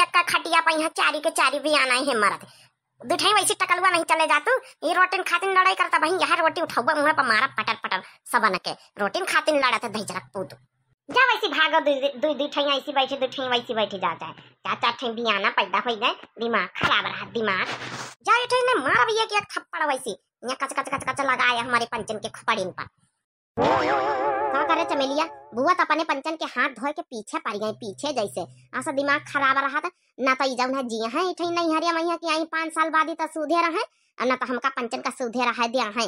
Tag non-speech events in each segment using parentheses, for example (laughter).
यक्का खटिया पर यहाँ चारी के चारी भी आना है मरद दुठाई वैसे टकलुआ नहीं चले जातू ये रोटिन खातिन लड़ाई करता भाई यहाँ रोटी उठाऊ मुँह पर मारा पटर पटर सबन के रोटिन खातिन लड़ा था दही पूतु जा वैसी भागो दुई दुठई ऐसी बैठी दुठई वैसी बैठी जा जाए चाचा ठे आना पैदा हो गए दिमाग खराब रहा दिमाग जा ठे ने मार भी एक थप्पड़ वैसी यहाँ कच कच कच कच लगाया हमारे पंचन के खुपड़िन पर करे चमेलिया बुआ तो अपने पंचन के हाथ धोए के पीछे पड़ गई पीछे जैसे ऐसा दिमाग खराब रहा था ना तो जौन उन्हें जिया है इठई नहीं हरिया मैया की आई पाँच साल बाद ही तो सूधे रहे और ना तो हमका पंचन का सूधे रहा दिया है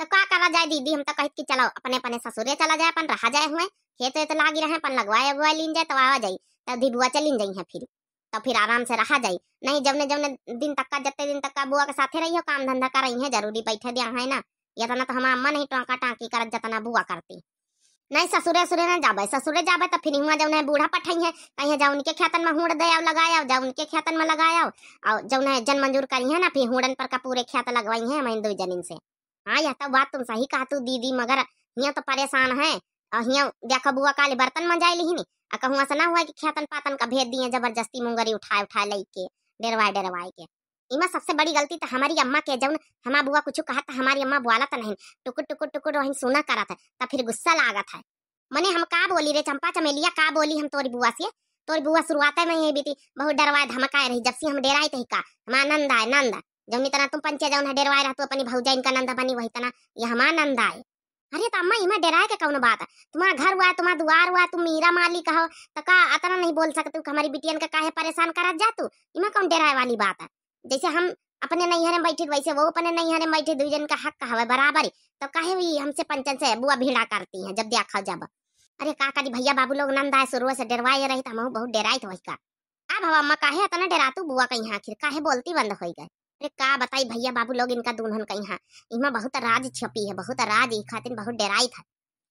तो क्या करा जाए दीदी हम तो कहित कि चलो अपने अपने ससुरे चला जाए अपन रहा जाए हुए खेत तो लागी रहे अपन लगवाए उगवाए लीन जाए तो आवा जाई तो दी बुआ चली जाई है फिर तो फिर आराम से रहा जाई नहीं जब ने जब ने दिन तक का जितने दिन तक का बुआ के साथ रही हो काम धंधा कर रही है जरूरी बैठे दिया है ना या तो ना तो हम अम्मा नहीं टाँका टाँकी कर जतना बुआ करती नहीं ससुरे ससुरे ना जाबे ससुरे जाबे तो फिर हुआ जौन है बूढ़ा पठाई है कहीं जाओ उनके खेतन में हुड़ दयाव लगाया जाओ उनके खेतन में लगाया और जौन है जन मंजूर करी है ना फिर हूड़न पर का पूरे खेत लगवाई है मैं दो जनिन से हाँ यह तो बात तुम सही कहा तू दीदी मगर हिया तो परेशान है और यहाँ देखो बुआ काले बर्तन में जाए लिहिनी और कहूँ ऐसा ना हुआ कि खेतन पातन का भेज दिए जबरदस्ती मुंगरी उठाए उठाए लेके के डेरवाए डेरवाए के इमा सबसे बड़ी गलती तो हमारी अम्मा के जौन हमार बुआ कुछ कहा था तो हमारी अम्मा बोला तो नहीं टुकुर टुकुर टुकुर रोहिन सुना करा था तब तो फिर गुस्सा लागा था मने हम का बोली रे चंपा चमेलिया तो का बोली हम तोरी बुआ से तोरी बुआ शुरुआत में ही बीती बहुत डरवाए धमकाए रही जब से हम डेराई थे का हमारा नंद आए नंद जौनी तना तुम पंचे जौन डेरवाए रहा अपनी भौजा इनका नंद बनी वही तना ये हमारा नंद आए अरे तो अम्मा इमा डेरा के कौन बात है तुम्हारा घर हुआ तुम्हारा द्वार हुआ तुम मीरा माली कहो तो का अतना नहीं बोल सकते हमारी बिटियन का काहे परेशान करा जा तू इमा कौन डेराए वाली बात है जैसे हम अपने नैहर में बैठे वैसे वो अपने नैहर में बैठे दुजन का हक कहा बराबर तो कहे भी हमसे पंचन से बुआ भीड़ा करती हैं जब देखा जब अरे का जी भैया बाबू लोग नंदा शुरू से डरवाए रहे था हम बहुत डराई थे वही का अब हवा अम्मा ना डरा तू बुआ कहीं आखिर काहे बोलती बंद हो गए अरे का बताई भैया बाबू लोग इनका दुल्हन कहीं इमा बहुत राज छपी है बहुत राज खातिन बहुत डराई था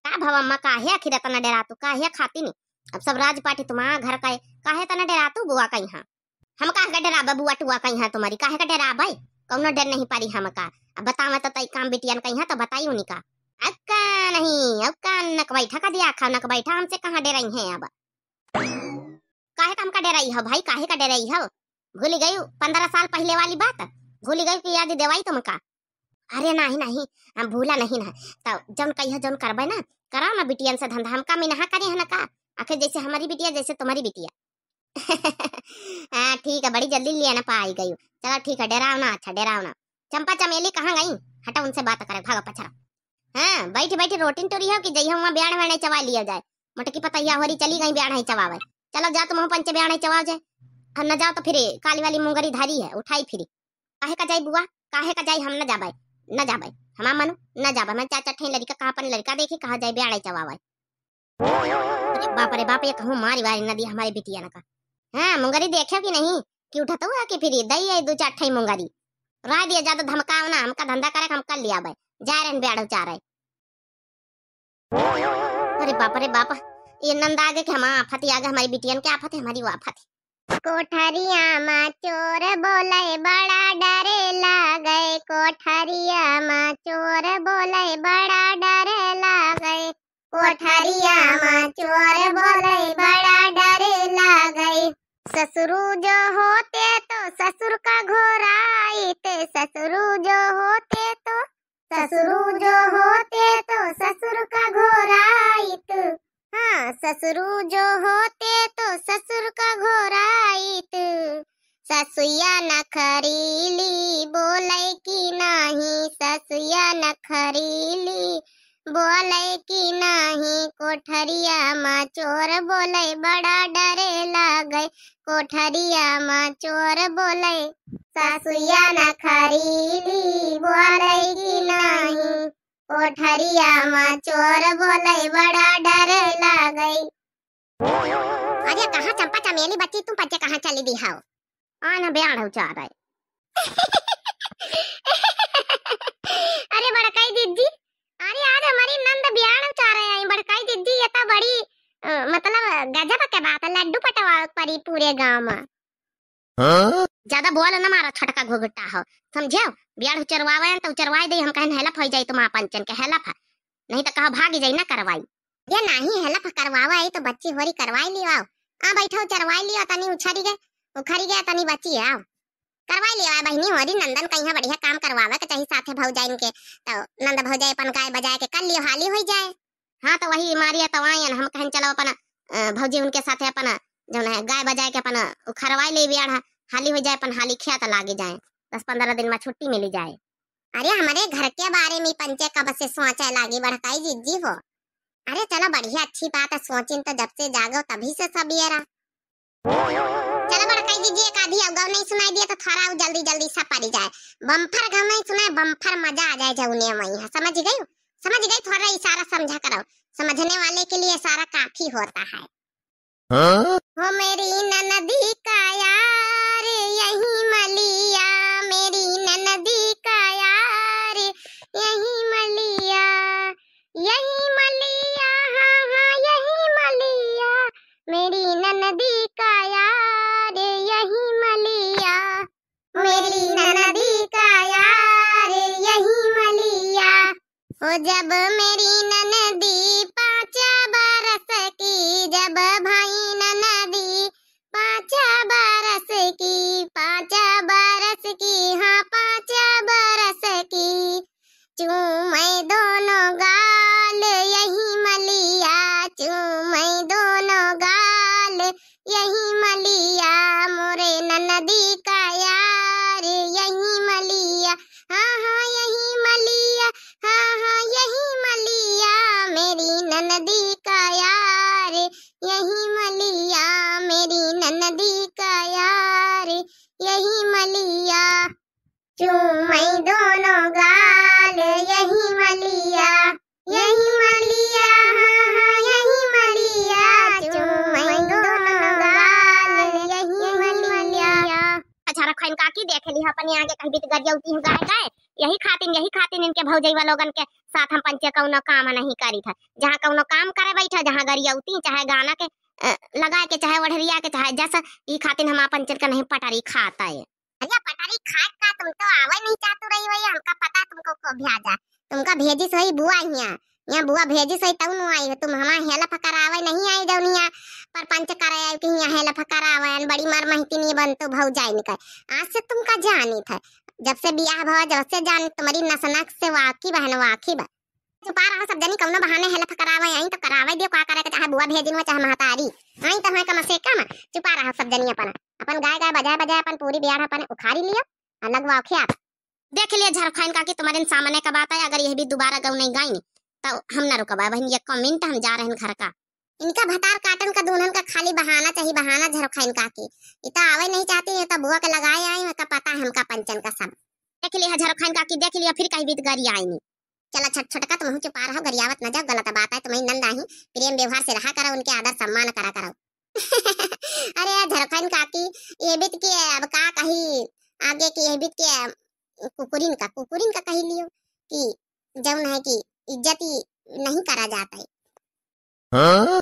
का भवा अम्मा काहे आखिर इतना डरातू काहे खातिर अब सब राज पाटी तुम्हारा घर का काहे इतना तू बुआ कहीं हम काहे का डरा बुआ टुआ कहीं है तुम्हारी काहे का डरा भाई कौनो डर नहीं पारी हम का अब बतावा तो तई काम बिटियन कहीं है तो बताई उन्हीं का अब का नहीं अब का नक बैठा का दिया खा नक बैठा हमसे कहाँ रही है अब काहे काम का डराई हो भाई काहे का डराई हो भूल गई पंद्रह साल पहले वाली बात भूल गई कि याद देवाई तुम का अरे नहीं नहीं हम भूला नहीं ना तो जौन कहियो जौन करबे ना करा ना बिटियन से धंधा हम का मिनहा करे है ना का आखिर जैसे हमारी बिटिया जैसे तुम्हारी बिटिया (laughs) हाँ ठीक है बड़ी जल्दी लिया ना पा आई गई चलो ठीक है डेरावना अच्छा डेरावना चंपा चमेली कहाँ गई हटा उनसे बात करे भागा पछड़ा हाँ बैठी बैठी रोटी टोरी हो कि जइए वहाँ ब्याण व्याण चबा लिया जाए पता ही होरी चली गई ब्याण चबावे चलो जाओ तुम पंच ब्याण चबाओ जाए हम न जाओ तो फिर काली वाली मुंगरी धारी है उठाई फिरी काहे का जाई बुआ काहे का जाई हम न जाबे न जाबे हम मन न जाबे मैं चाचा ठे लड़का कहाँ पर लड़का देखी कहाँ जाए ब्याण चबावे बाप रे बाप ये कहूँ मारी वारी नदी हमारी बिटिया का हाँ मुंगरी देखे कि नहीं कि उठा तो कि फिर दई है दो चार ठई मुंगरी रह दिया ज्यादा धमकाओ ना हमका धंधा करे हम कर लिया भाई जा रहे बैठ जा रहे अरे बाप रे बाप ये नंद आगे के कि हम आफत ही आगे हमारी बिटियन के आफत है हमारी वो आफत है कोठरिया मा चोर बोले बड़ा डरे लागे कोठरिया मा चोर बोले बड़ा डरे लागे कोठरिया मा चोर बोले बड़ा डरे लागे ससुरू जो होते तो ससुर का घोरा आते ससुरु जो होते तो ससुरु जो होते तो ससुर का घोरा आते हाँ ससुरु जो होते तो ससुर का घोरा आते ससुया न खरी कोठरिया में चोर बोले बड़ा डरे लागे कोठरिया में चोर बोले सासुया न खरीदी बोले की नहीं कोठरिया में चोर बोले बड़ा डरे लागे अरे कहाँ चंपा चमेली बच्ची तुम पच्चे कहाँ चली दी हाओ आना ब्याण हो जा रहा है गजब के बात है लड्डू पटवा परी पूरे गांव में हां ज्यादा बोल ना मारा छटका घुघटा हो समझो बियाड़ चरवावे तो चरवाई दे हम कहन हेलप हो जाई तो मां पंचन के हेलप नहीं तो कहा भाग जाई ना करवाई ये नहीं हेलप करवावा है तो बच्ची होरी करवाई लियो आ बैठो चरवाई लियो तनी उछड़ी गए उखड़ी गया तनी बच्ची आओ करवाई लियो बहनी होरी नंदन कहीं बढ़िया काम करवावे के चाहिए साथे भौजाइन के तो नंद भौजाई अपन गाय बजाए के कर लियो हाली हो जाए हां तो वही मारिया तवायन तो हम कहन चलो अपना भौजी उनके साथ अपन जो है गाय बजाए के अपन उखरवाई ले बियाड़ हा, हाली हो जाए अपन हाली खिया तो लागे जाए दस पंद्रह दिन में छुट्टी मिली जाए अरे हमारे घर के बारे में पंचे कब से सोचा लागे बढ़काई जिज्जी हो अरे चलो बढ़िया अच्छी बात है सोचिन तो जब से जागो तभी से सब ये रहा चलो बड़काई दीजिए एक आधी अवगव नहीं सुनाई दिया तो थोड़ा जल्दी जल्दी सब पड़ी जाए बम्फर गम नहीं सुनाए बम्फर मजा आ जाए जौने वही समझ गई समझ गई थोड़ा इशारा समझा करो समझने वाले के लिए सारा काफी होता है हाँ? वो मेरी ननदी का यार ओ जब मेरी ननदी पाचा बरस की जब भाई ननदी पाचा बरस की पाचा बरस की हाँ अभी तो गजौती हो गए यही खातिन यही खातिन इनके भौजैवा लोगन के साथ हम पंचे कौनो काम नहीं करी था जहाँ कौनो काम करे बैठा जहाँ गरियौती चाहे गाना के लगाए के चाहे ओढ़रिया के चाहे जस ई खातिन हम अपन चल नहीं पटारी खाता है भैया पटारी खाए का तुम तो आवे नहीं चाहतू रही भैया हमका पता तुमको को भेजा तुमका भेजी सही बुआ हिया यहाँ बुआ भेजी सही तब नु आई तुम हमारे हेला फकार आवे नहीं आई जाओ निया पर पंच कर आई कि यहाँ हेला फकार आवे अन बड़ी मार महती नहीं बन तो भाव जाए निकल आज से तुमका जानी था जब से बिया भाव जब से जान तुम्हारी नसनक से वाकी बहन वाकी बा छुपा रहा सब जानी कौनो बहाने हेला फकार आवे आई तो करावे दियो का करे चाहे बुआ चाहे महतारी आई तो कम से कम रहा सब अपन अपन गाय गाय बजाय बजाय अपन पूरी बियाह अपन उखाड़ी लियो अलग देख लिया झारखंड का कि तुम्हारे सामने का बात है अगर यह भी दोबारा गौ नहीं गाई तो हम ना रुकबा बहन ये कमेंट हम जा रहे घर का इनका भतार काटन का दुल्हन का खाली बहाना चाहिए बहाना झरोखा इनका की इता तो आवे नहीं चाहती है तो बुआ के लगाए आई का तो पता है हमका पंचन का सब देख लिया झरोखा इनका की देख लिया फिर कहीं बीत गरी आई नहीं चला छट छटका तुम चुपा रहो गरियावत न जाओ गलत बात है तुम्हें नंद आई प्रेम व्यवहार से रहा करो उनके आदर सम्मान करा करो (laughs) अरे झरखन काकी ये बीत के अब का कही आगे की ये बीत के कुकुरिन का कुकुरिन का कही लियो कि जब है कि ही नहीं करा जाता है हाँ?